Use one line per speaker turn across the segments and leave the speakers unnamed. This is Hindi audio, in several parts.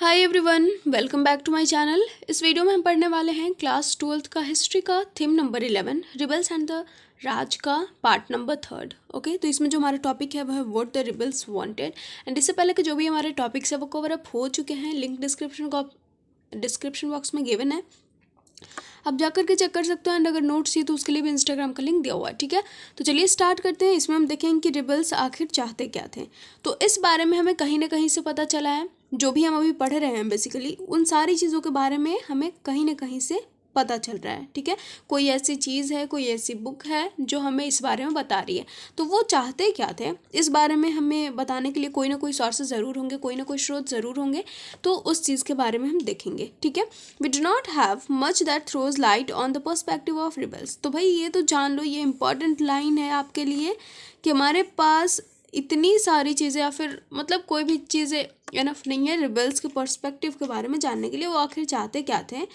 Hi everyone welcome back to my channel इस वीडियो में हम पढ़ने वाले हैं क्लास ट्वेल्थ का हिस्ट्री का theme number eleven rebels and the Raj का पार्ट नंबर थर्ड ओके तो इसमें जो हमारा टॉपिक है वह what the rebels wanted and इससे पहले के जो भी हमारे टॉपिक्स है वो कवर अप हो चुके हैं लिंक डिस्क्रिप्शन डिस्क्रिप्शन बॉक्स में गिवन है आप जा करके चेक कर सकते हो एंड अगर नोट्स चाहिए तो उसके लिए भी इंस्टाग्राम का लिंक दिया हुआ है ठीक है तो चलिए स्टार्ट करते हैं इसमें हम देखेंगे कि रिबल्स आखिर चाहते क्या थे तो इस बारे में हमें कहीं ना कहीं से पता चला है जो भी हम अभी पढ़ रहे हैं बेसिकली उन सारी चीज़ों के बारे में हमें कहीं ना कहीं से पता चल रहा है ठीक है कोई ऐसी चीज़ है कोई ऐसी बुक है जो हमें इस बारे में बता रही है तो वो चाहते क्या थे इस बारे में हमें बताने के लिए कोई ना कोई सोर्सेज ज़रूर होंगे कोई ना कोई स्रोत ज़रूर होंगे तो उस चीज़ के बारे में हम देखेंगे ठीक है we do not have much that throws light on the perspective of rebels तो भाई ये तो जान लो ये इंपॉर्टेंट लाइन है आपके लिए कि हमारे पास इतनी सारी चीज़ें या फिर मतलब कोई भी चीज़ें इनफ नहीं है रिबल्स के पर्सपेक्टिव के बारे में जानने के लिए वो आखिर चाहते क्या थे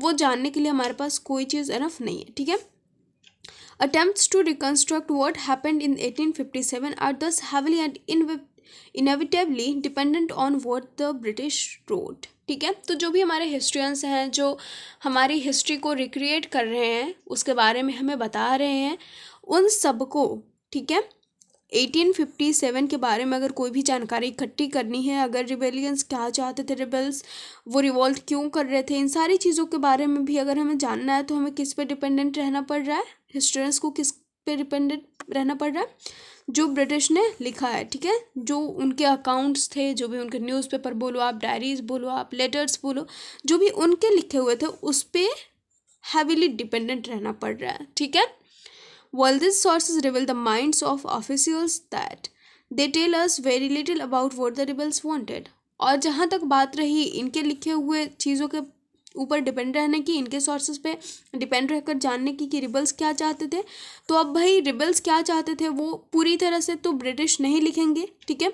वो जानने के लिए हमारे पास कोई चीज़ इनफ नहीं है ठीक है reconstruct what happened in eighteen fifty seven are thus heavily and in inevitably dependent on what the British wrote ठीक है तो जो भी हमारे हिस्ट्रियंस हैं जो हमारी हिस्ट्री को रिक्रिएट कर रहे हैं उसके बारे में हमें बता रहे हैं उन सबको ठीक है 1857 के बारे में अगर कोई भी जानकारी इकट्ठी करनी है अगर रिबेलियंस क्या चाहते थे रिबेल्स वो रिवॉल्ट क्यों कर रहे थे इन सारी चीज़ों के बारे में भी अगर हमें जानना है तो हमें किस पर डिपेंडेंट रहना पड़ रहा है हिस्टोरियंस को किस पे डिपेंडेंट रहना पड़ रहा है जो ब्रिटिश ने लिखा है ठीक है जो उनके अकाउंट्स थे जो भी उनके न्यूज़पेपर बोलो आप डायरीज बोलो आप लेटर्स बोलो जो भी उनके लिखे हुए थे उस पर हैविली डिपेंडेंट रहना पड़ रहा है ठीक है While these sources reveal the minds of officials that they tell us very little about what the rebels wanted. और जहाँ तक बात रही इनके लिखे हुए चीज़ों के ऊपर डिपेंड रहने की इनके सोर्सेज पे डिपेंड रहकर जानने की कि रिबल्स क्या चाहते थे तो अब भाई रिबल्स क्या चाहते थे वो पूरी तरह से तो ब्रिटिश नहीं लिखेंगे ठीक है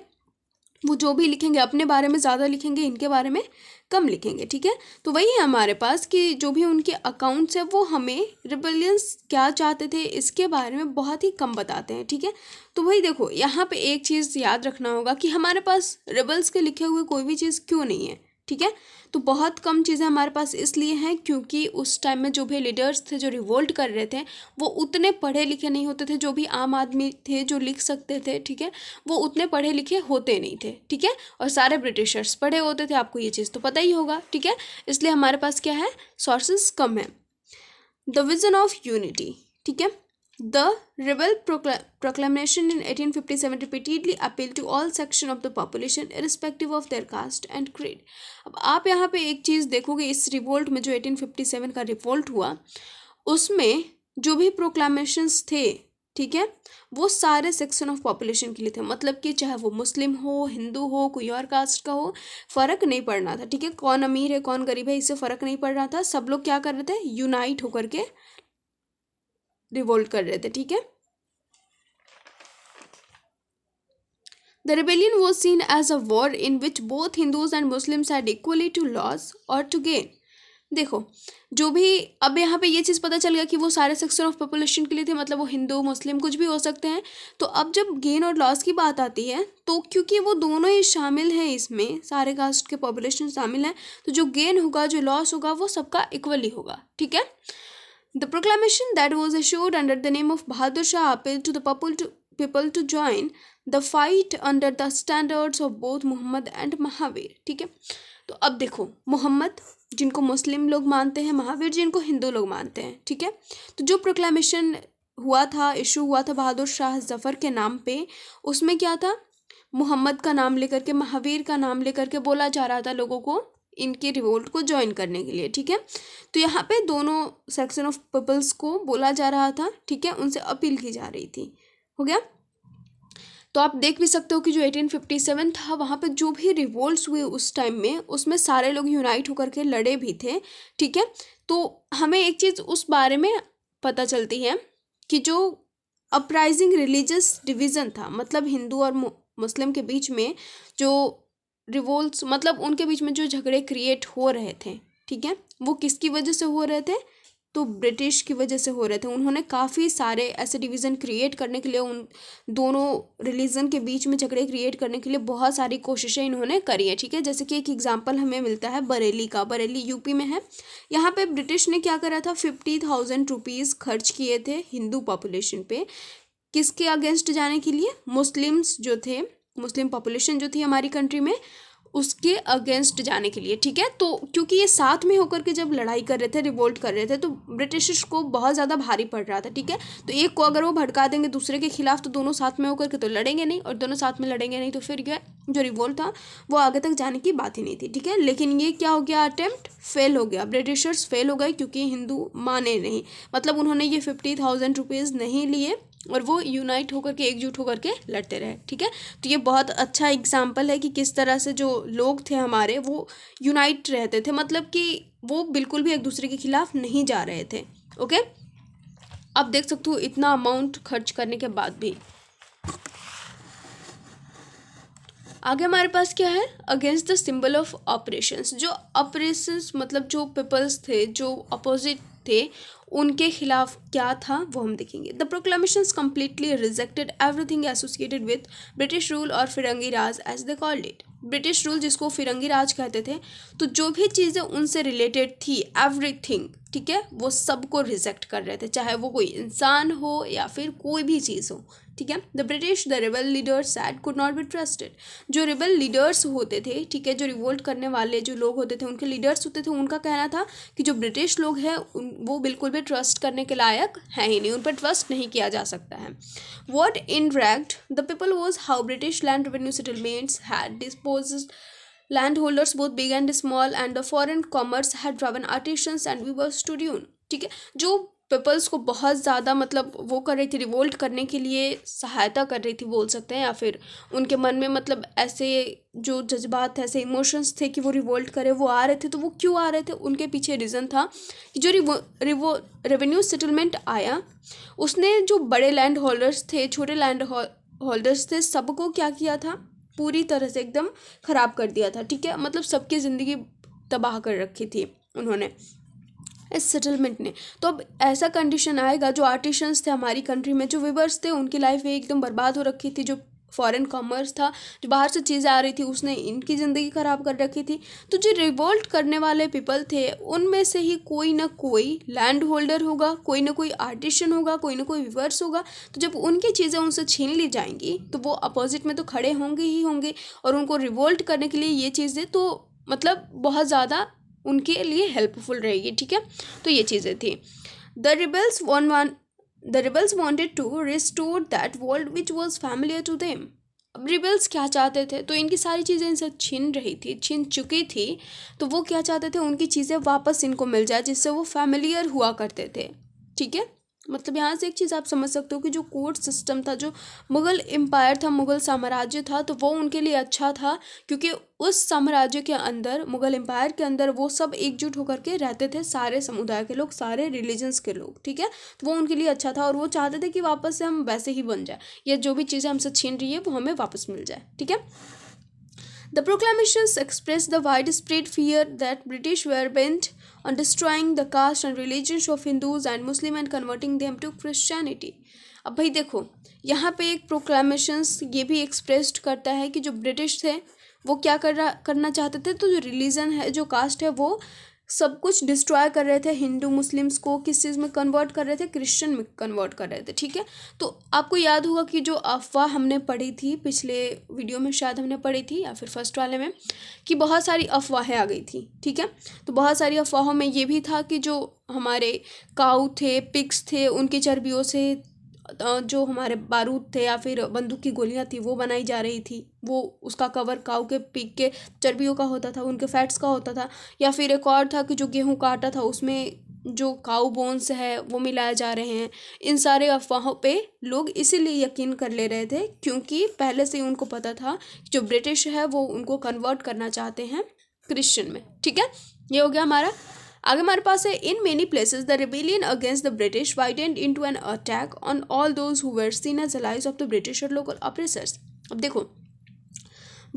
वो जो भी लिखेंगे अपने बारे में ज़्यादा लिखेंगे इनके बारे में कम लिखेंगे ठीक है तो वही है हमारे पास कि जो भी उनके अकाउंट्स हैं वो हमें रिबेलियंस क्या चाहते थे इसके बारे में बहुत ही कम बताते हैं ठीक है तो वही देखो यहाँ पे एक चीज़ याद रखना होगा कि हमारे पास रिबल्स के लिखे हुए कोई भी चीज़ क्यों नहीं है ठीक है तो बहुत कम चीज़ें हमारे पास इसलिए हैं क्योंकि उस टाइम में जो भी लीडर्स थे जो रिवोल्ट कर रहे थे वो उतने पढ़े लिखे नहीं होते थे जो भी आम आदमी थे जो लिख सकते थे ठीक है वो उतने पढ़े लिखे होते नहीं थे ठीक है और सारे ब्रिटिशर्स पढ़े होते थे आपको ये चीज़ तो पता ही होगा ठीक है इसलिए हमारे पास क्या है सोर्सेस कम है द विजन ऑफ यूनिटी ठीक है The rebel procla proclamation in 1857 repeatedly appealed to all section of the population irrespective of their caste and creed. अब आप यहाँ पे एक चीज़ देखोगे इस रिवोल्ट में जो 1857 का रिवोल्ट हुआ उसमें जो भी प्रोक्लामेशंस थे ठीक है वो सारे सेक्शन ऑफ पॉपुलेशन के लिए थे मतलब कि चाहे वो मुस्लिम हो हिंदू हो कोई और कास्ट का हो फ़र्क नहीं पड़ना था ठीक है कौन अमीर है कौन गरीब है इससे फ़र्क नहीं पड़ रहा था सब लोग क्या कर रहे थे यूनाइट होकर के रिवोल्ट कर रहे थे ठीक है the rebellion was seen as a war in which both Hindus and Muslims had equally to lose or to gain देखो जो भी अब यहाँ पे ये चीज़ पता चल गया कि वो सारे सेक्शन ऑफ पॉपुलेशन के लिए थे मतलब वो हिंदू मुस्लिम कुछ भी हो सकते हैं तो अब जब गेन और लॉस की बात आती है तो क्योंकि वो दोनों ही शामिल हैं इसमें सारे कास्ट के पॉपुलेशन शामिल हैं तो जो गेन होगा जो लॉस होगा वो सबका इक्वली होगा ठीक है The proclamation that was issued under the name of Bahadur Shah appealed to the people to, people to join the fight under the standards of both Muhammad and Mahavir. ठीक है तो अब देखो मोहम्मद जिनको मुस्लिम लोग मानते हैं महावीर जिनको हिंदू लोग मानते हैं ठीक है तो जो प्रोक्लामेशन हुआ था इशू हुआ था बहादुर शाह जफ़र के नाम पे उसमें क्या था मोहम्मद का नाम लेकर के महावीर का नाम लेकर के बोला जा रहा था लोगों को इनके रिवोल्ट को ज्वाइन करने के लिए ठीक है तो यहाँ पे दोनों सेक्शन ऑफ पीपल्स को बोला जा रहा था ठीक है उनसे अपील की जा रही थी हो गया तो आप देख भी सकते हो कि जो 1857 था वहाँ पे जो भी रिवोल्ट हुए उस टाइम में उसमें सारे लोग यूनाइट होकर के लड़े भी थे ठीक है तो हमें एक चीज़ उस बारे में पता चलती है कि जो अपराइजिंग रिलीजियस डिवीज़न था मतलब हिंदू और मुस्लिम के बीच में जो रिवोल्ट मतलब उनके बीच में जो झगड़े क्रिएट हो रहे थे ठीक है वो किसकी वजह से हो रहे थे तो ब्रिटिश की वजह से हो रहे थे उन्होंने काफ़ी सारे ऐसे डिवीज़न क्रिएट करने के लिए उन दोनों रिलीजन के बीच में झगड़े क्रिएट करने के लिए बहुत सारी कोशिशें इन्होंने करी है ठीक है जैसे कि एक एग्जांपल हमें मिलता है बरेली का बरेली यूपी में है यहाँ पे ब्रिटिश ने क्या करा था फिफ्टी थाउजेंड रुपीज़ खर्च किए थे हिंदू पॉपुलेशन पर किसके अगेंस्ट जाने के लिए मुस्लिम्स जो थे मुस्लिम पॉपुलेशन जो थी हमारी कंट्री में उसके अगेंस्ट जाने के लिए ठीक है तो क्योंकि ये साथ में होकर के जब लड़ाई कर रहे थे रिवोल्ट कर रहे थे तो ब्रिटिश को बहुत ज़्यादा भारी पड़ रहा था ठीक है तो एक को अगर वो भड़का देंगे दूसरे के खिलाफ तो दोनों साथ में होकर के तो लड़ेंगे नहीं और दोनों साथ में लड़ेंगे नहीं तो फिर यह जो रिवोल्ट था वो आगे तक जाने की बात ही नहीं थी ठीक है लेकिन ये क्या हो गया अटैम्प्ट फेल हो गया ब्रिटिशर्स फेल हो गए क्योंकि हिंदू माने नहीं मतलब उन्होंने ये फिफ्टी थाउजेंड रुपीज़ नहीं लिए और वो यूनाइट होकर के एकजुट होकर के लड़ते रहे ठीक है तो ये बहुत अच्छा एग्जाम्पल है कि किस तरह से जो लोग थे हमारे वो यूनाइट रहते थे मतलब कि वो बिल्कुल भी एक दूसरे के खिलाफ नहीं जा रहे थे ओके अब देख सकते हो इतना अमाउंट खर्च करने के बाद भी आगे हमारे पास क्या है against the symbol of operations जो ऑपरेशंस मतलब जो पीपल्स थे जो अपोजिट थे उनके खिलाफ क्या था वो हम देखेंगे the proclamation completely rejected everything associated with British rule or firangi Raj as they called it British rule जिसको फिरंगी राज कहते थे तो जो भी चीज़ें उनसे रिलेटेड थी एवरीथिंग ठीक है वो सबको रिजेक्ट कर रहे थे चाहे वो कोई इंसान हो या फिर कोई भी चीज़ हो ठीक है the British the rebel leaders said could not be trusted जो रिबल लीडर्स होते थे ठीक है जो रिवोल्ट करने वाले जो लोग होते थे उनके लीडर्स होते थे उनका कहना था कि जो ब्रिटिश लोग हैं वो बिल्कुल भी ट्रस्ट करने के लायक है ही नहीं उन पर ट्रस्ट नहीं किया जा सकता है what enraged the people was how British land revenue settlements had dispose land holders बहुत big and small and the foreign commerce had drawn artisans and weavers to ruin ठीक है जो पीपल्स को बहुत ज़्यादा मतलब वो कर रही थी रिवोल्ट करने के लिए सहायता कर रही थी बोल सकते हैं या फिर उनके मन में मतलब ऐसे जो जज्बात ऐसे इमोशंस थे कि वो रिवोल्ट करे वो आ रहे थे तो वो क्यों आ रहे थे उनके पीछे रीज़न था कि जो रिवो रिवो रेवेन्यू सेटलमेंट आया उसने जो बड़े लैंड होल्डर्स थे छोटे लैंड होल्डर्स थे सबको क्या किया था पूरी तरह से एकदम ख़राब कर दिया था ठीक है मतलब सबकी ज़िंदगी तबाह कर रखी थी उन्होंने इस सेटलमेंट ने तो अब ऐसा कंडीशन आएगा जो आर्टिशंस थे हमारी कंट्री में जो वीवर्स थे उनकी लाइफ एकदम बर्बाद हो रखी थी जो फॉरेन कॉमर्स था जो बाहर से चीज़ें आ रही थी उसने इनकी ज़िंदगी ख़राब कर रखी थी तो जो रिवोल्ट करने वाले पीपल थे उनमें से ही कोई ना कोई लैंड होल्डर होगा कोई ना कोई आर्टिशन होगा कोई ना कोई विवर्स होगा तो जब उनकी चीज़ें उनसे छीन ली जाएंगी तो वो अपोजिट में तो खड़े होंगे ही होंगे और उनको रिवोल्ट करने के लिए ये चीज़ें तो मतलब बहुत ज़्यादा उनके लिए हेल्पफुल रहेगी ठीक है तो ये चीज़ें थी the rebels one one the rebels wanted to restore that world which was familiar to them अब रिबल्स क्या चाहते थे तो इनकी सारी चीज़ें इनसे छीन रही थी छीन चुकी थी तो वो क्या चाहते थे उनकी चीज़ें वापस इनको मिल जाए जिससे वो फैमिलियर हुआ करते थे ठीक है मतलब यहाँ से एक चीज़ आप समझ सकते हो कि जो कोर्ट सिस्टम था जो मुग़ल एम्पायर था मुग़ल साम्राज्य था तो वो उनके लिए अच्छा था क्योंकि उस साम्राज्य के अंदर मुग़ल एम्पायर के अंदर वो सब एकजुट होकर के रहते थे सारे समुदाय के लोग सारे रिलीजन्स के लोग ठीक है तो वो उनके लिए अच्छा था और वो चाहते थे कि वापस से हम वैसे ही बन जाए या जो भी चीज़ें हमसे छीन रही है वो हमें वापस मिल जाए ठीक है the proclamations express the wide spread that that British bent on destroying the caste and religions of Hindus and Muslim and converting them to Christianity. अब भाई देखो यहाँ पे एक प्रोक्लामेशंस ये भी एक्सप्रेस्ड करता है कि जो ब्रिटिश थे वो क्या कर रहा करना चाहते थे तो जो रिलीजन है जो कास्ट है वो सब कुछ डिस्ट्रॉय कर रहे थे हिंदू मुस्लिम्स को किस चीज़ में कन्वर्ट कर रहे थे क्रिश्चियन में कन्वर्ट कर रहे थे ठीक है तो आपको याद होगा कि जो अफवाह हमने पढ़ी थी पिछले वीडियो में शायद हमने पढ़ी थी या फिर फर्स्ट वाले में कि बहुत सारी अफवाहें आ गई थी ठीक है तो बहुत सारी अफवाहों में ये भी था कि जो हमारे काऊ थे पिक्स थे उनकी चर्बियों से जो हमारे बारूद थे या फिर बंदूक की गोलियां थी वो बनाई जा रही थी वो उसका कवर काऊ के पीक के चर्बियों का होता था उनके फैट्स का होता था या फिर एक और था कि जो गेहूं का आटा था उसमें जो काऊ बोन्स है वो मिलाए जा रहे हैं इन सारे अफवाहों पे लोग इसीलिए यकीन कर ले रहे थे क्योंकि पहले से ही उनको पता था कि जो ब्रिटिश है वो उनको कन्वर्ट करना चाहते हैं क्रिश्चियन में ठीक है ये हो गया हमारा आगे हमारे पास है in many places the rebellion against the British widened into an attack on all those who were seen as allies of the British और लोकल ऑपरेसर्स अब देखो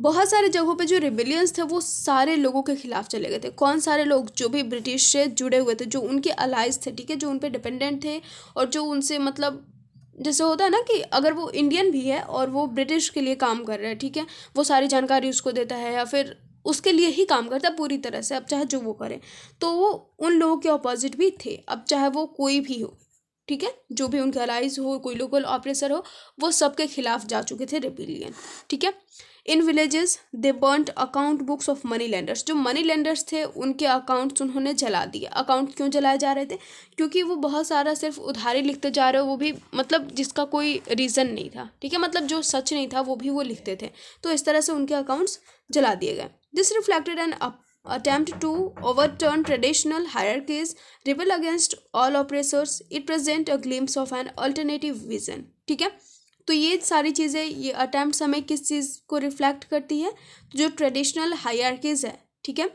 बहुत सारे जगहों पे जो रिबिलियंस थे वो सारे लोगों के खिलाफ चले गए थे कौन सारे लोग जो भी ब्रिटिश से जुड़े हुए थे जो उनके अलाइज थे ठीक है जो उन पर डिपेंडेंट थे और जो उनसे मतलब जैसे होता है ना कि अगर वो इंडियन भी है और वो ब्रिटिश के लिए काम कर रहा है ठीक है वो सारी जानकारी उसको देता है या फिर उसके लिए ही काम करता पूरी तरह से अब चाहे जो वो करें तो वो उन लोगों के अपोजिट भी थे अब चाहे वो कोई भी हो ठीक है जो भी उनके अलाइज हो कोई लोकल ऑपरेसर हो वो सबके खिलाफ जा चुके थे रेपिलियन ठीक है in villages they burned account books of money lenders जो मनी लेंडर्स थे उनके अकाउंट्स उन्होंने जला दिए अकाउंट क्यों जलाए जा रहे थे क्योंकि वो बहुत सारा सिर्फ उधारी लिखते जा रहे हो वो भी मतलब जिसका कोई रीज़न नहीं था ठीक है मतलब जो सच नहीं था वो भी वो लिखते थे तो इस तरह से उनके अकाउंट्स जला दिए गए This reflected an attempt to overturn traditional hierarchies, rebel against all oppressors. It presents a glimpse of an alternative vision. ठीक है तो ये सारी चीज़ें ये अटैम्प्ट हमें किस चीज़ को रिफ्लेक्ट करती है जो ट्रेडिशनल हायरकीज है ठीक है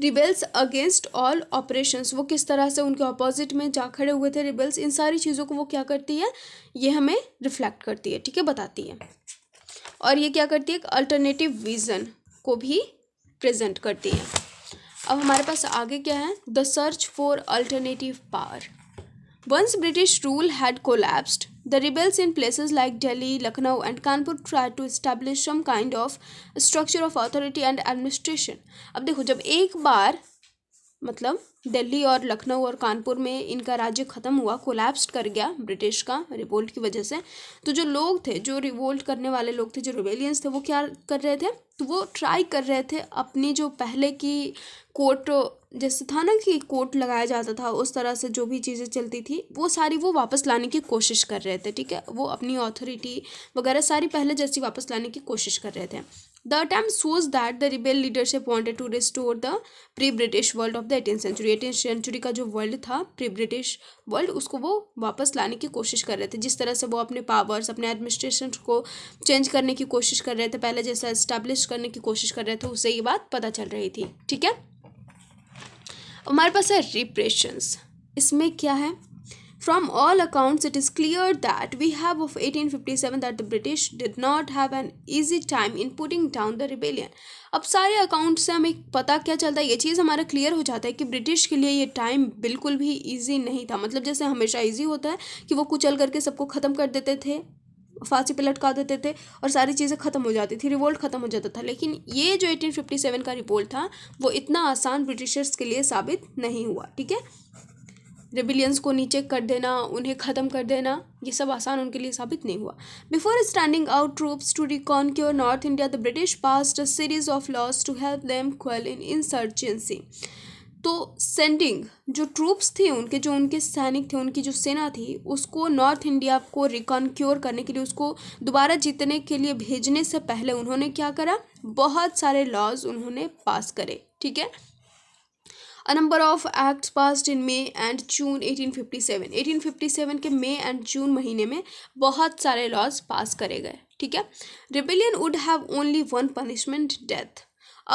रिबेल्स अगेंस्ट ऑल ऑपरेशंस वो किस तरह से उनके ऑपोजिट में जा खड़े हुए थे रिबेल्स इन सारी चीज़ों को वो क्या करती है ये हमें रिफ्लेक्ट करती है ठीक है बताती है और ये क्या करती है एक अल्टरनेटिव विज़न को भी प्रेजेंट करती है अब हमारे पास आगे क्या है the search for alternative power once British rule had collapsed the rebels in places like Delhi Lucknow and Kanpur try to establish some kind of structure of authority and administration अब देखो जब एक बार मतलब दिल्ली और लखनऊ और कानपुर में इनका राज्य ख़त्म हुआ कोलैप्स्ड कर गया ब्रिटिश का रिवोल्ट की वजह से तो जो लोग थे जो रिवोल्ट करने वाले लोग थे जो रिवेलियंस थे वो क्या कर रहे थे तो वो ट्राई कर रहे थे अपनी जो पहले की कोर्ट जैसे था ना कि कोर्ट लगाया जाता था उस तरह से जो भी चीज़ें चलती थी वो सारी वो वापस लाने की कोशिश कर रहे थे ठीक है वो अपनी ऑथोरिटी वगैरह सारी पहले जैसी वापस लाने की कोशिश कर रहे थे The attempt shows that the rebel leadership wanted to restore the pre-British world of the 18th century. 18th century का जो वर्ल्ड था pre-British वर्ल्ड उसको वो वापस लाने की कोशिश कर रहे थे जिस तरह से वो अपने पावर्स अपने एडमिनिस्ट्रेशन को चेंज करने की कोशिश कर रहे थे पहले जैसा इस्टेब्लिश करने की कोशिश कर रहे थे उससे ये बात पता चल रही थी ठीक है हमारे पास है रिप्रेशंस इसमें क्या है From all accounts, it is clear that we have of 1857 that the British did not have an easy time in putting down the rebellion. अब सारे अकाउंट से हमें पता क्या चलता है ये चीज़ हमारा क्लियर हो जाता है कि ब्रिटिश के लिए ये टाइम बिल्कुल भी इजी नहीं था मतलब जैसे हमेशा इजी होता है कि वो कुचल करके सबको ख़त्म कर देते थे फांसी पे लटका देते थे और सारी चीज़ें ख़त्म हो जाती थी रिवोल्ट ख़त्म हो जाता था लेकिन ये जो 1857 का रिवोल्ट था वो इतना आसान ब्रिटिशर्स के लिए साबित नहीं हुआ ठीक है रेबिलियंस को नीचे कर देना उन्हें ख़त्म कर देना ये सब आसान उनके लिए साबित नहीं हुआ before standing out troops to reconquer north India the British pass a series of laws to help them quell in insurgency तो सेंडिंग जो ट्रूप्स थे उनके जो उनके सैनिक थे उनकी जो सेना थी उसको नॉर्थ इंडिया को रिकॉन्क्योर करने के लिए उसको दोबारा जीतने के लिए भेजने से पहले उन्होंने क्या करा बहुत सारे लॉज उन्होंने पास करे ठीक है a number of acts passed in May and June 1857 1857 के मे एंड जून महीने में बहुत सारे लॉज पास करे गए ठीक है rebellion would have only one punishment death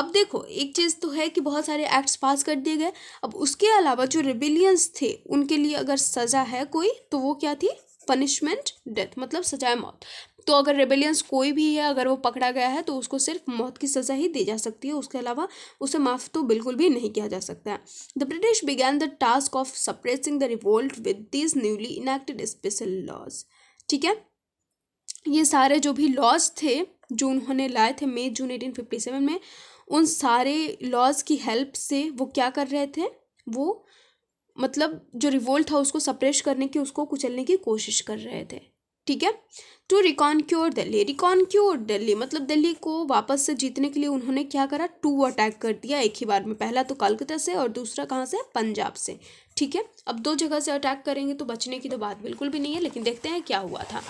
अब देखो एक चीज़ तो है कि बहुत सारे एक्ट्स पास कर दिए गए अब उसके अलावा जो रिबिलियंस थे उनके लिए अगर सज़ा है कोई तो वो क्या थी पनिशमेंट डेथ मतलब सजाए मौत तो अगर रेबेलियंस कोई भी है अगर वो पकड़ा गया है तो उसको सिर्फ मौत की सज़ा ही दी जा सकती है उसके अलावा उसे माफ़ तो बिल्कुल भी नहीं किया जा सकता है the British began the task of suppressing the revolt with this newly enacted special laws ठीक है ये सारे जो भी लॉज थे जो उन्होंने लाए थे May June eighteen fifty seven में उन सारे लॉज की हेल्प से वो क्या कर रहे थे वो मतलब जो रिवोल्ट था उसको सप्रेस करने की उसको कुचलने की कोशिश कर रहे थे ठीक है टू तो रिकॉन्क्योर दिल्ली रिकॉन्क्योर दिल्ली मतलब दिल्ली को वापस से जीतने के लिए उन्होंने क्या करा टू अटैक कर दिया एक ही बार में पहला तो कलकत्ता से और दूसरा कहाँ से पंजाब से ठीक है अब दो जगह से अटैक करेंगे तो बचने की तो बात बिल्कुल भी नहीं है लेकिन देखते हैं क्या हुआ था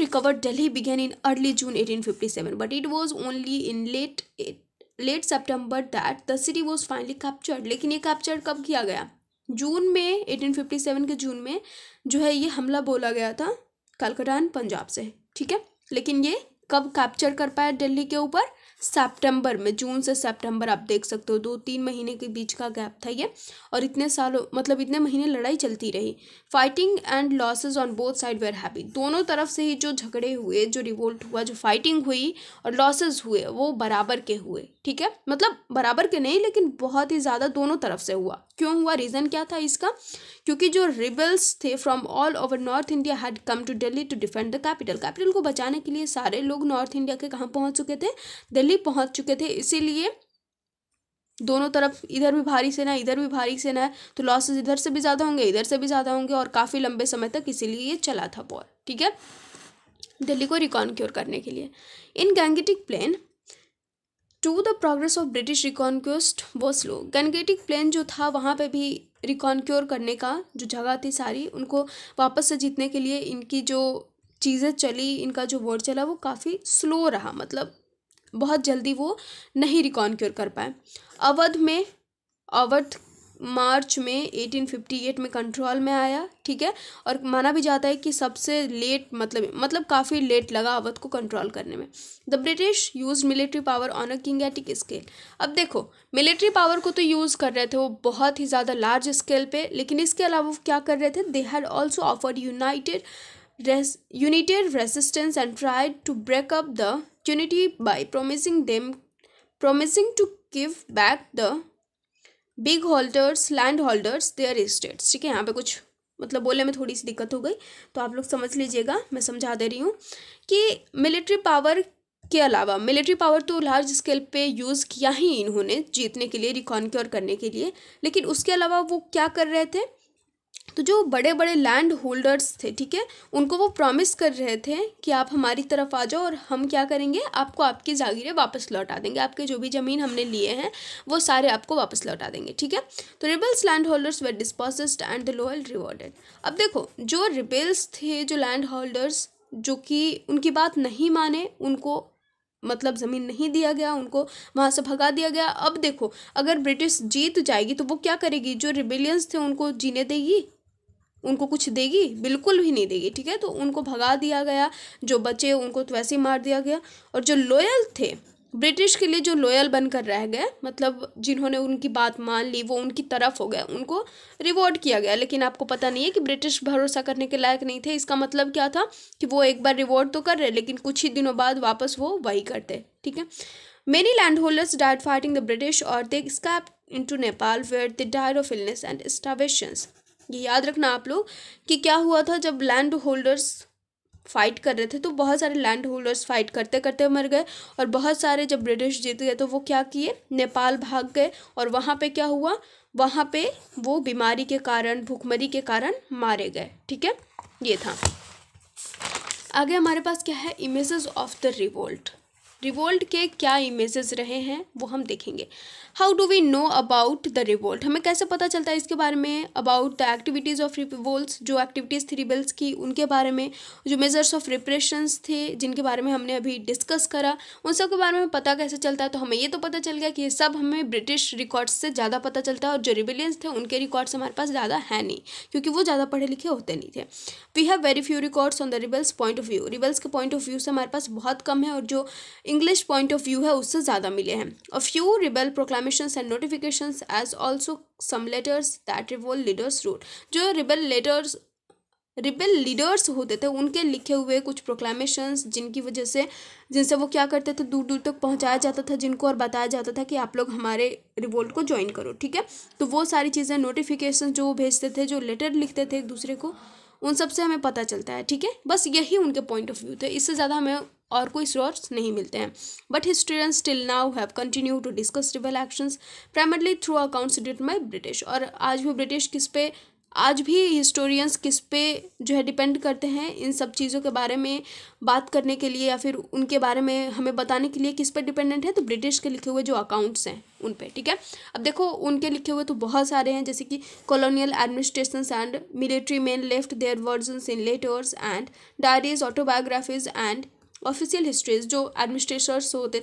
recover to begin in early June eighteen fifty seven but it was only in late late September that the city was finally captured लेकिन ये कैप्चर्ड कब किया गया जून में 1857 के जून में जो है ये हमला बोला गया था कलकत्ता एंड पंजाब से ठीक है लेकिन ये कब कैप्चर कर पाया दिल्ली के ऊपर सितंबर में जून से सितंबर आप देख सकते हो दो तीन महीने के बीच का गैप था ये और इतने सालों मतलब इतने महीने लड़ाई चलती रही fighting and losses on both side were heavy दोनों तरफ से ही जो झगड़े हुए जो रिवोल्ट हुआ जो फाइटिंग हुई और लॉसेज हुए वो बराबर के हुए ठीक है मतलब बराबर के नहीं लेकिन बहुत ही ज़्यादा दोनों तरफ से हुआ क्यों हुआ रीज़न क्या था इसका क्योंकि जो रिबल्स थे from all over north India had come to Delhi to defend the capital capital को बचाने के लिए सारे लोग नॉर्थ इंडिया के कहाँ पहुँच चुके थे दिल्ली दिल्ली पहुंच चुके थे इसीलिए दोनों तरफ इधर भी भारी सेना है इधर भी भारी सेना है तो लॉसेस इधर से भी ज़्यादा होंगे इधर से भी ज़्यादा होंगे और काफ़ी लंबे समय तक इसीलिए ये चला था वॉर ठीक है दिल्ली को रिकॉन्क्योर करने के लिए in Gangetic plain to the progress of British reconquest वो स्लो गंगेटिक प्लेन जो था वहाँ पे भी रिकॉन्क्योर करने का जो जगह थी सारी उनको वापस से जीतने के लिए इनकी जो चीज़ें चली इनका जो वर्ड चला वो काफ़ी स्लो रहा मतलब बहुत जल्दी वो नहीं रिकॉन्क्योर कर पाए अवध में अवध मार्च में 1858 में कंट्रोल में आया ठीक है और माना भी जाता है कि सबसे लेट मतलब मतलब काफ़ी लेट लगा अवध को कंट्रोल करने में the British use military power on a एटिक स्केल अब देखो मिलिट्री पावर को तो यूज़ कर रहे थे वो बहुत ही ज़्यादा लार्ज स्केल पे लेकिन इसके अलावा वो क्या कर रहे थे they had also offer united united resistance and tried to break up the opportunity by promising them promising to give back the big holders land holders their estates ठीक है यहाँ पे कुछ मतलब बोलने में थोड़ी सी दिक्कत हो गई तो आप लोग समझ लीजिएगा मैं समझा दे रही हूँ कि मिलिट्री पावर के अलावा मिलिट्री पावर तो लार्ज स्केल पे यूज़ किया ही इन्होंने जीतने के लिए रिकॉन करने के लिए लेकिन उसके अलावा वो क्या कर रहे थे तो जो बड़े बड़े लैंड होल्डर्स थे ठीक है उनको वो प्रॉमिस कर रहे थे कि आप हमारी तरफ आ जाओ और हम क्या करेंगे आपको आपकी जागीरें वापस लौटा देंगे आपके जो भी ज़मीन हमने लिए हैं वो सारे आपको वापस लौटा देंगे ठीक है तो rebels land holders were dispose and the loyal rewarded अब देखो जो रिबेल्स थे जो लैंड होल्डर्स जो कि उनकी बात नहीं माने उनको मतलब ज़मीन नहीं दिया गया उनको वहाँ से भगा दिया गया अब देखो अगर ब्रिटिश जीत जाएगी तो वो क्या करेगी जो रिबेलियंस थे उनको जीने देगी उनको कुछ देगी बिल्कुल भी नहीं देगी ठीक है तो उनको भगा दिया गया जो बचे उनको तो वैसे ही मार दिया गया और जो लॉयल थे ब्रिटिश के लिए जो लॉयल बनकर रह गए मतलब जिन्होंने उनकी बात मान ली वो उनकी तरफ हो गए उनको रिवॉर्ड किया गया लेकिन आपको पता नहीं है कि ब्रिटिश भरोसा करने के लायक नहीं थे इसका मतलब क्या था कि वो एक बार रिवॉर्ड तो कर रहे लेकिन कुछ ही दिनों बाद वापस वो वही करते ठीक है many land holders died fighting the British और they escaped into Nepal where the died of illness and starvations ये याद रखना आप लोग कि क्या हुआ था जब लैंड होल्डर्स फाइट कर रहे थे तो बहुत सारे लैंड होल्डर्स फाइट करते करते मर गए और बहुत सारे जब ब्रिटिश जीत गए तो वो क्या किए नेपाल भाग गए और वहाँ पे क्या हुआ वहाँ पे वो बीमारी के कारण भूखमरी के कारण मारे गए ठीक है ये था आगे हमारे पास क्या है images of the revolt revolt के क्या इमेजेस रहे हैं वो हम देखेंगे how do we know about the revolt हमें कैसे पता चलता है इसके बारे में about the activities of revolt जो एक्टिविटीज़ थी रिबल्स की उनके बारे में जो मेजर्स ऑफ रिप्रेशन थे जिनके बारे में हमने अभी डिस्कस करा उन सब के बारे में पता कैसे चलता है तो हमें ये तो पता चल गया कि ये सब हमें ब्रिटिश रिकॉर्ड्स से ज़्यादा पता चलता है और जो रिबिलियंस थे उनके रिकॉर्ड्स हमारे पास ज़्यादा है नहीं क्योंकि वो ज़्यादा पढ़े लिखे होते नहीं थे we have very few records on the rebels point of view rebels के पॉइंट ऑफ व्यू से हमारे पास बहुत कम है और जो इंग्लिश पॉइंट ऑफ व्यू है उससे ज़्यादा मिले हैं और few rebel proclamations commissions and notifications as also some letters that rebel leaders wrote जो rebel leaders रिबेल लीडर्स होते थे उनके लिखे हुए कुछ प्रोक्लामेशंस जिनकी वजह से जिनसे वो क्या करते थे दूर दूर तक पहुंचाया जाता था जिनको और बताया जाता था कि आप लोग हमारे रिवोल्ट को ज्वाइन करो ठीक है तो वो सारी चीज़ें नोटिफिकेशन जो वो भेजते थे जो लेटर लिखते थे एक दूसरे को उन सब से हमें पता चलता है ठीक है बस यही उनके पॉइंट ऑफ व्यू थे इससे ज़्यादा हमें और कोई सोर्स नहीं मिलते हैं but historian still till now have continue to discuss rebel actions primarily through accounts डिट माई ब्रिटिश और आज भी ब्रिटिश किस पे आज भी हिस्टोरियंस किस पे जो है डिपेंड करते हैं इन सब चीज़ों के बारे में बात करने के लिए या फिर उनके बारे में हमें बताने के लिए किस पे डिपेंडेंट है तो ब्रिटिश के लिखे हुए जो अकाउंट्स हैं उन पे ठीक है अब देखो उनके लिखे हुए तो बहुत सारे हैं जैसे कि colonial administration and military man left their version in letters and diaries autobiographies and official histories जो एडमिनिस्ट्रेटर्स होते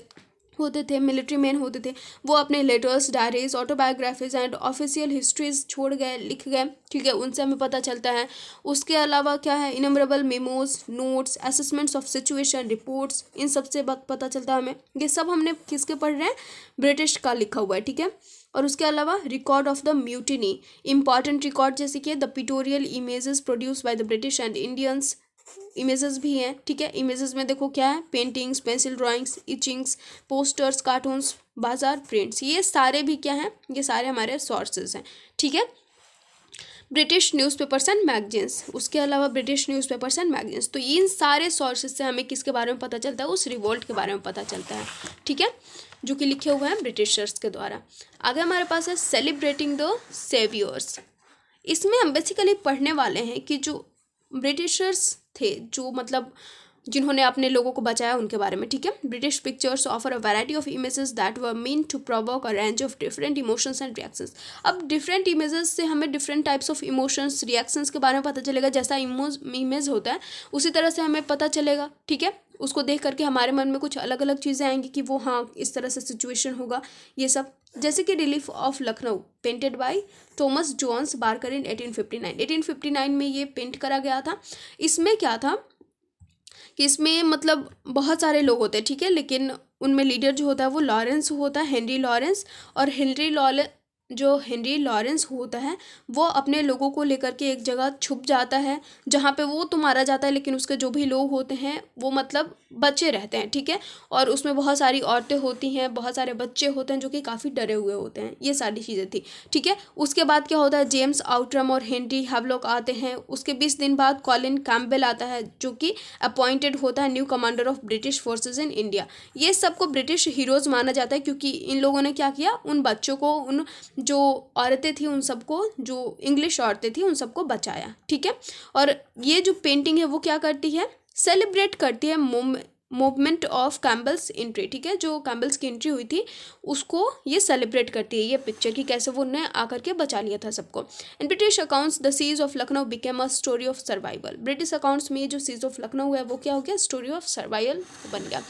होते थे मिलिट्री मैन होते थे वो अपने letters diaries autobiographies and official histories छोड़ गए लिख गए ठीक है उनसे हमें पता चलता है उसके अलावा क्या है innumerable memos notes assessments of situation reports इन सब से पता चलता है हमें ये सब हमने किसके पढ़ रहे हैं ब्रिटिश का लिखा हुआ है ठीक है और उसके अलावा record of the mutiny important record जैसे कि the pictorial images produce by the British and Indians images भी हैं ठीक है इमेजेस में देखो क्या है paintings pencil drawings etchings posters cartoons bazaar prints ये सारे भी क्या हैं ये सारे हमारे सोर्सेज हैं ठीक है ब्रिटिश न्यूज़पेपर्स एंड मैगजीन्स उसके अलावा ब्रिटिश न्यूज़पेपर्स एंड मैगजीन्स तो इन सारे सोर्सेज से हमें किसके बारे में पता चलता है उस रिवोल्ट के बारे में पता चलता है ठीक है जो कि लिखे हुए हैं ब्रिटिशर्स के द्वारा आगे हमारे पास है सेलिब्रेटिंग द सेवियर्स इसमें हम बेसिकली पढ़ने वाले हैं कि जो ब्रिटिशर्स थे जो मतलब जिन्होंने अपने लोगों को बचाया उनके बारे में ठीक है British pictures offer a variety of images that were mean to provoke a range of different emotions and reactions अब डिफरेंट इमेजेस से हमें different types of emotions reactions के बारे में पता चलेगा जैसा इमेज होता है उसी तरह से हमें पता चलेगा ठीक है उसको देख करके हमारे मन में कुछ अलग अलग चीज़ें आएंगी कि वो हाँ इस तरह से सिचुएशन होगा ये सब जैसे कि relief of Lucknow painted by Thomas Jones Barker in 1859 1859 में ये पेंट करा गया था इसमें क्या था कि इसमें मतलब बहुत सारे लोग होते हैं ठीक है लेकिन उनमें लीडर जो होता है वो लॉरेंस होता है हेनरी लॉरेंस और हेनरी जो हेनरी लॉरेंस होता है वो अपने लोगों को लेकर के एक जगह छुप जाता है जहाँ पे वो तो मारा जाता है लेकिन उसके जो भी लोग होते हैं वो मतलब बचे रहते हैं ठीक है और उसमें बहुत सारी औरतें होती हैं बहुत सारे बच्चे होते हैं जो कि काफ़ी डरे हुए होते हैं ये सारी चीज़ें थी ठीक है उसके बाद क्या होता है जेम्स आउट्रम और हेनरी हैवलॉक आते हैं उसके बीस दिन बाद कॉलिन कैम्बेल आता है जो कि अपॉइंटेड होता है new commander of British forces in India ये सबको ब्रिटिश हीरोज़ माना जाता है क्योंकि इन लोगों ने क्या किया उन बच्चों को उन जो औरतें थी उन सबको जो इंग्लिश औरतें थी उन सबको बचाया ठीक है और ये जो पेंटिंग है वो क्या करती है सेलिब्रेट करती है मूवमेंट ऑफ कैम्बल्स एंट्री ठीक है जो कैम्बल्स की एंट्री हुई थी उसको ये सेलिब्रेट करती है ये पिक्चर कि कैसे वो उन्हें आकर के बचा लिया था सबको in British accounts the siege of Lucknow became a story of survival British accounts में जो सीज ऑफ लखनऊ है वो क्या हो गया स्टोरी ऑफ सर्वाइवल बन गया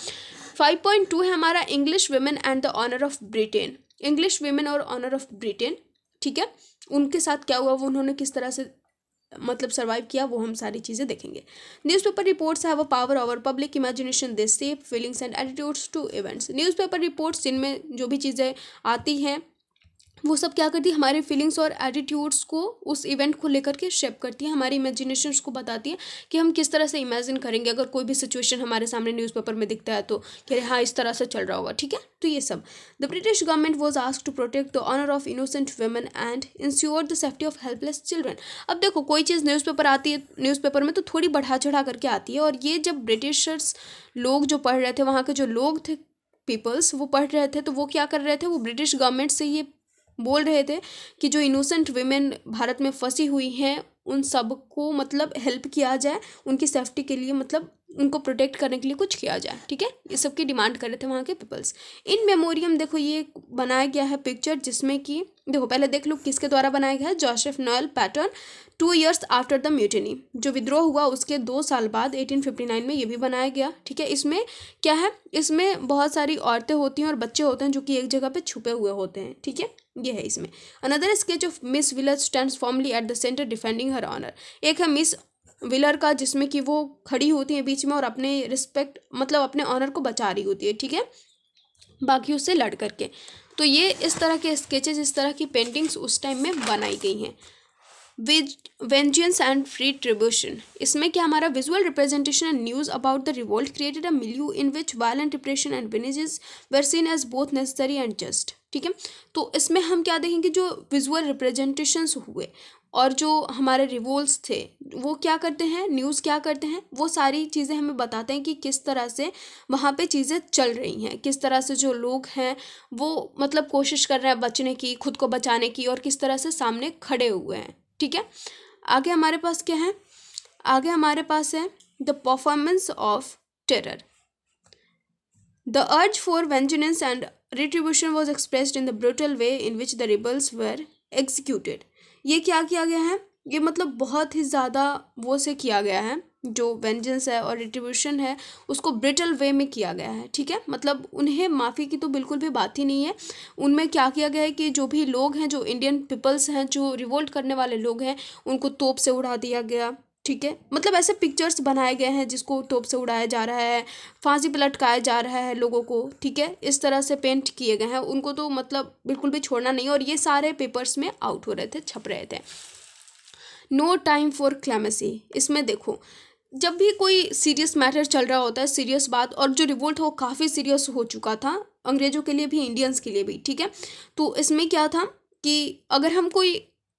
फाइव पॉइंट टू है हमारा English women and the honour of Britain English women और ऑनर ऑफ ब्रिटेन ठीक है उनके साथ क्या हुआ वो उन्होंने किस तरह से मतलब सर्वाइव किया वो हम सारी चीज़ें देखेंगे newspaper reports have a power over public imagination they shape feelings and attitudes to events newspaper reports जिनमें जो भी चीज़ें आती हैं वो सब क्या करती है हमारे फीलिंग्स और एटीट्यूड्स को उस इवेंट को लेकर के शेप करती है हमारी इमेजिनेशन को बताती है कि हम किस तरह से इमेजिन करेंगे अगर कोई भी सिचुएशन हमारे सामने न्यूज़पेपर में दिखता है तो रहे हाँ इस तरह से चल रहा होगा ठीक है तो ये सब the British government was ask to protect the honour of innocent women and ensure the safety of helpless children अब देखो कोई चीज़ न्यूज़पेपर आती है न्यूज़पेपर में तो थोड़ी बढ़ा चढ़ा करके आती है और ये जब ब्रिटिशर्स लोग जो पढ़ रहे थे वहाँ के जो लोग थे पीपल्स वो पढ़ रहे थे तो वो क्या कर रहे थे वो ब्रिटिश गवर्नमेंट से ये बोल रहे थे कि जो इनोसेंट वेमेन भारत में फंसी हुई हैं उन सबको मतलब हेल्प किया जाए उनकी सेफ्टी के लिए मतलब उनको प्रोटेक्ट करने के लिए कुछ किया जाए ठीक है ये सब की डिमांड कर रहे थे वहाँ के पीपल्स इन मेमोरियम देखो ये बनाया गया है पिक्चर जिसमें कि देखो पहले देख लो किसके द्वारा बनाया गया है Joseph Noel Paton two years after the mutiny जो विद्रोह हुआ उसके दो साल बाद 1859 में ये भी बनाया गया ठीक है इसमें क्या है इसमें बहुत सारी औरतें होती हैं और बच्चे होते हैं जो कि एक जगह पे छुपे हुए होते हैं ठीक है ये है इसमें another sketch of Miss Wheeler stand formally at the centre defending her honour एक है मिस विलर का जिसमें कि वो खड़ी होती है बीच में और अपने रिस्पेक्ट मतलब अपने ऑनर को बचा रही होती है ठीक है बाकी उससे लड़ करके तो ये इस तरह के स्केचेज इस तरह की पेंटिंग्स उस टाइम में बनाई गई हैं with vengeance and retribution इसमें क्या हमारा visual representation and news about the revolt created a milieu in which violent repression and vengeance were seen as both necessary and just ठीक है तो इसमें हम क्या देखेंगे जो विजुअल रिप्रेजेंटेशंस हुए और जो हमारे रिवोल्स थे वो क्या करते हैं न्यूज़ क्या करते हैं वो सारी चीज़ें हमें बताते हैं कि किस तरह से वहाँ पे चीज़ें चल रही हैं किस तरह से जो लोग हैं वो मतलब कोशिश कर रहे हैं बचने की खुद को बचाने की और किस तरह से सामने खड़े हुए हैं ठीक है आगे हमारे पास क्या है आगे हमारे पास है the performance of terror the urge for vengeance and retribution was express in the brutal way in which the rebels were executed ये क्या किया गया है ये मतलब बहुत ही ज़्यादा वो से किया गया है जो वेंजेंस है और रिट्रीब्यूशन है उसको ब्रिटल वे में किया गया है ठीक है मतलब उन्हें माफ़ी की तो बिल्कुल भी बात ही नहीं है उनमें क्या किया गया है कि जो भी लोग हैं जो इंडियन पीपल्स हैं जो रिवोल्ट करने वाले लोग हैं उनको तोप से उड़ा दिया गया ठीक है मतलब ऐसे पिक्चर्स बनाए गए हैं जिसको टोप से उड़ाया जा रहा है फांसी पर लटकाया जा रहा है लोगों को ठीक है इस तरह से पेंट किए गए हैं उनको तो मतलब बिल्कुल भी छोड़ना नहीं और ये सारे पेपर्स में आउट हो रहे थे छप रहे थे नो टाइम फॉर क्लेमेसी इसमें देखो जब भी कोई सीरियस मैटर चल रहा होता है सीरियस बात और जो रिवोल्ट हो काफ़ी सीरियस हो चुका था अंग्रेजों के लिए भी इंडियंस के लिए भी ठीक है तो इसमें क्या था कि अगर हम कोई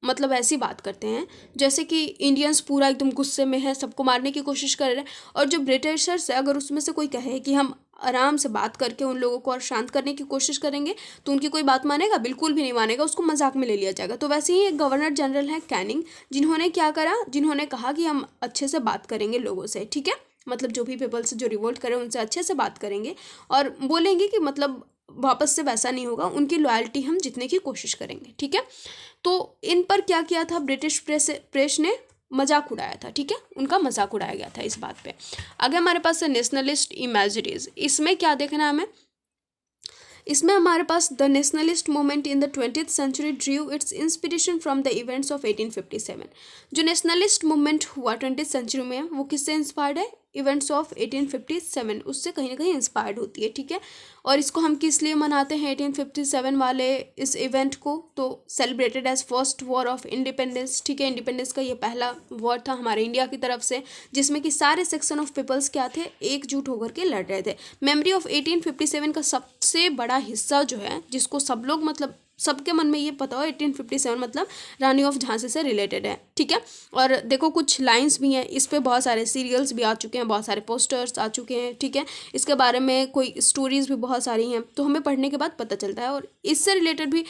मतलब ऐसी बात करते हैं जैसे कि इंडियंस पूरा एकदम गुस्से में है सबको मारने की कोशिश कर रहे हैं और जो ब्रिटिशर्स है अगर उसमें से कोई कहे कि हम आराम से बात करके उन लोगों को और शांत करने की कोशिश करेंगे तो उनकी कोई बात मानेगा बिल्कुल भी नहीं मानेगा उसको मजाक में ले लिया जाएगा तो वैसे ही एक गवर्नर जनरल है कैनिंग जिन्होंने क्या करा जिन्होंने कहा कि हम अच्छे से बात करेंगे लोगों से ठीक है मतलब जो भी पीपल से जो रिवोल्ट करें उनसे अच्छे से बात करेंगे और बोलेंगे कि मतलब वापस से वैसा नहीं होगा उनकी लॉयल्टी हम जीतने की कोशिश करेंगे ठीक है तो इन पर क्या किया था ब्रिटिश प्रेस प्रेस ने मजाक उड़ाया था ठीक है उनका मजाक उड़ाया गया था इस बात पे अगर हमारे पास है नेशनलिस्ट इमेजरीज इसमें क्या देखना है हमें इसमें हमारे पास the nationalist movement in the twenty century drew its inspiration from the events of 1857 जो नेशनलिस्ट मूवमेंट हुआ ट्वेंटी सेंचुरी में वो किससे इंस्पायर्ड है इवेंट्स ऑफ 1857 उससे कहीं ना कहीं इंस्पायर्ड होती है ठीक है और इसको हम किस लिए मनाते हैं 1857 वाले इस इवेंट को तो celebrated as first war of independence ठीक है इंडिपेंडेंस का ये पहला वॉर था हमारे इंडिया की तरफ से जिसमें कि सारे सेक्शन ऑफ पीपल्स क्या थे एकजुट होकर के लड़ रहे थे मेमरी ऑफ एटीन का सबसे बड़ा हिस्सा जो है जिसको सब लोग मतलब सबके मन में ये पता हो 1857 मतलब रानी ऑफ झांसी से रिलेटेड है ठीक है और देखो कुछ लाइंस भी हैं इस पर बहुत सारे सीरियल्स भी आ चुके हैं बहुत सारे पोस्टर्स आ चुके हैं ठीक है इसके बारे में कोई स्टोरीज़ भी बहुत सारी हैं तो हमें पढ़ने के बाद पता चलता है और इससे रिलेटेड भी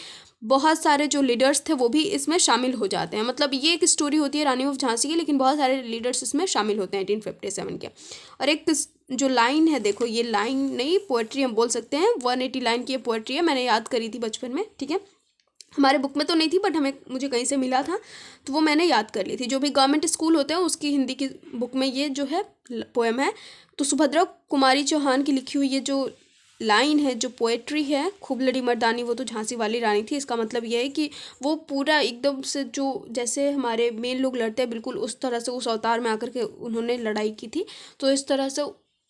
बहुत सारे जो लीडर्स थे वो भी इसमें शामिल हो जाते हैं मतलब ये एक स्टोरी होती है रानी ऑफ झांसी की लेकिन बहुत सारे लीडर्स इसमें शामिल होते हैं एटीन के और एक जो लाइन है देखो ये लाइन नहीं पोएट्री हम बोल सकते हैं वन एटी लाइन की ये पोएट्री है मैंने याद करी थी बचपन में ठीक है हमारे बुक में तो नहीं थी बट हमें मुझे कहीं से मिला था तो वो मैंने याद कर ली थी जो भी गवर्नमेंट स्कूल होते हैं उसकी हिंदी की बुक में ये जो है पोएम है तो सुभद्रा कुमारी चौहान की लिखी हुई ये जो लाइन है जो पोएट्री है खूब लड़ी मर्दानी वो तो झांसी वाली रानी थी इसका मतलब ये है कि वो पूरा एकदम से जो जैसे हमारे मेन लोग लड़ते हैं बिल्कुल उस तरह से उस अवतार में आकर के उन्होंने लड़ाई की थी तो इस तरह से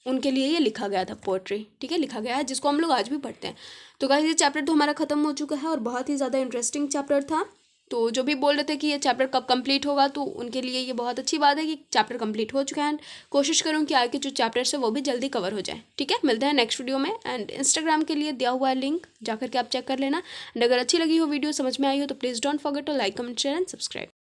उनके लिए ये लिखा गया था पोएट्री ठीक है लिखा गया है जिसको हम लोग आज भी पढ़ते हैं तो गाइस ये चैप्टर तो हमारा खत्म हो चुका है और बहुत ही ज़्यादा इंटरेस्टिंग चैप्टर था तो जो भी बोल रहे थे कि ये चैप्टर कब कंप्लीट होगा तो उनके लिए ये बहुत अच्छी बात है कि चैप्टर कंप्लीट हो चुका है एंड कोशिश करूँ कि आगे जो चैप्टर्स है वो भी जल्दी कवर हो जाए ठीक है मिलते हैं नेक्स्ट वीडियो में एंड इंस्टाग्राम के लिए दिया हुआ है लिंक जाकर के आप चेक कर लेना एंड अगर अच्छी लगी हो वीडियो समझ में आई हो तो please don't forget to like comment share and subscribe